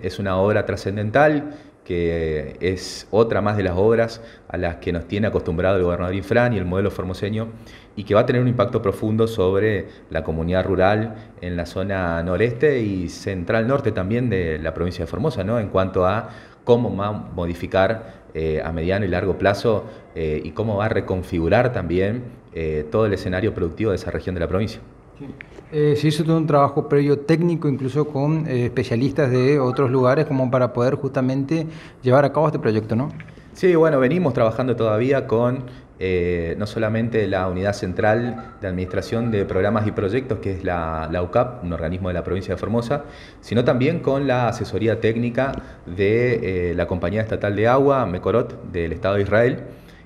Es una obra trascendental que es otra más de las obras a las que nos tiene acostumbrado el gobernador Infran y el modelo formoseño y que va a tener un impacto profundo sobre la comunidad rural en la zona noreste y central norte también de la provincia de Formosa, En cuanto a cómo va a modificar eh, a mediano y largo plazo eh, y cómo va a reconfigurar también eh, todo el escenario productivo de esa región de la provincia. Sí. Eh, se hizo todo un trabajo previo técnico, incluso con eh, especialistas de otros lugares, como para poder justamente llevar a cabo este proyecto, ¿no? Sí, bueno, venimos trabajando todavía con eh, no solamente la Unidad Central de Administración de Programas y Proyectos, que es la, la, UCAP, un organismo de la provincia de Formosa, sino también con la asesoría técnica de la Compañía Estatal de Agua, Mecorot, del Estado de Israel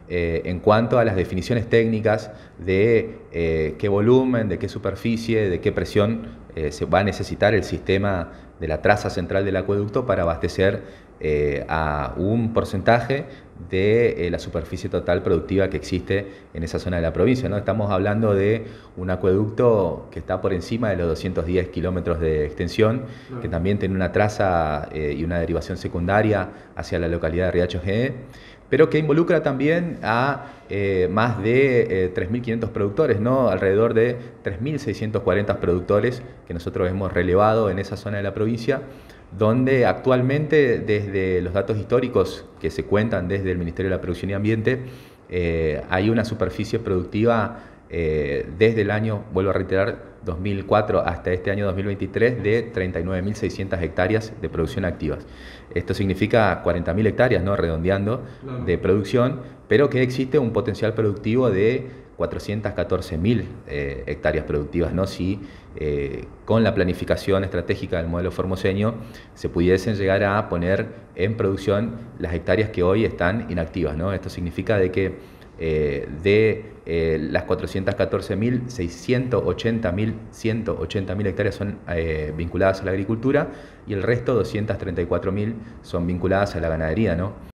eh, en cuanto a las definiciones técnicas de eh, qué volumen, de qué superficie, de qué presión eh, se va a necesitar el sistema de la traza central del acueducto para abastecer eh, a un porcentaje de eh, la superficie total productiva que existe en esa zona de la provincia. ¿no? Estamos hablando de un acueducto que está por encima de los 210 kilómetros de extensión, que también tiene una traza eh, y una derivación secundaria hacia la localidad de Riacho pero que involucra también a más de 3.500 productores, ¿no? alrededor de 3.640 productores que nosotros hemos relevado en esa zona de la provincia provincia, donde actualmente desde los datos históricos que se cuentan desde el Ministerio de la Producción y Ambiente, eh, hay una superficie productiva eh, desde el año, vuelvo a reiterar, 2004 hasta este año 2023 de 39.600 hectáreas de producción activas. Esto significa 40.000 hectáreas, ¿no? redondeando, de producción, pero que existe un potencial productivo de 414.000 eh, hectáreas productivas, ¿no? si eh, con la planificación estratégica del modelo formoseño se pudiesen llegar a poner en producción las hectáreas que hoy están inactivas. ¿no? Esto significa de que eh, de las 414.000, 680.000, hectáreas son vinculadas a la agricultura y el resto, 234.000, son vinculadas a la ganadería. ¿no?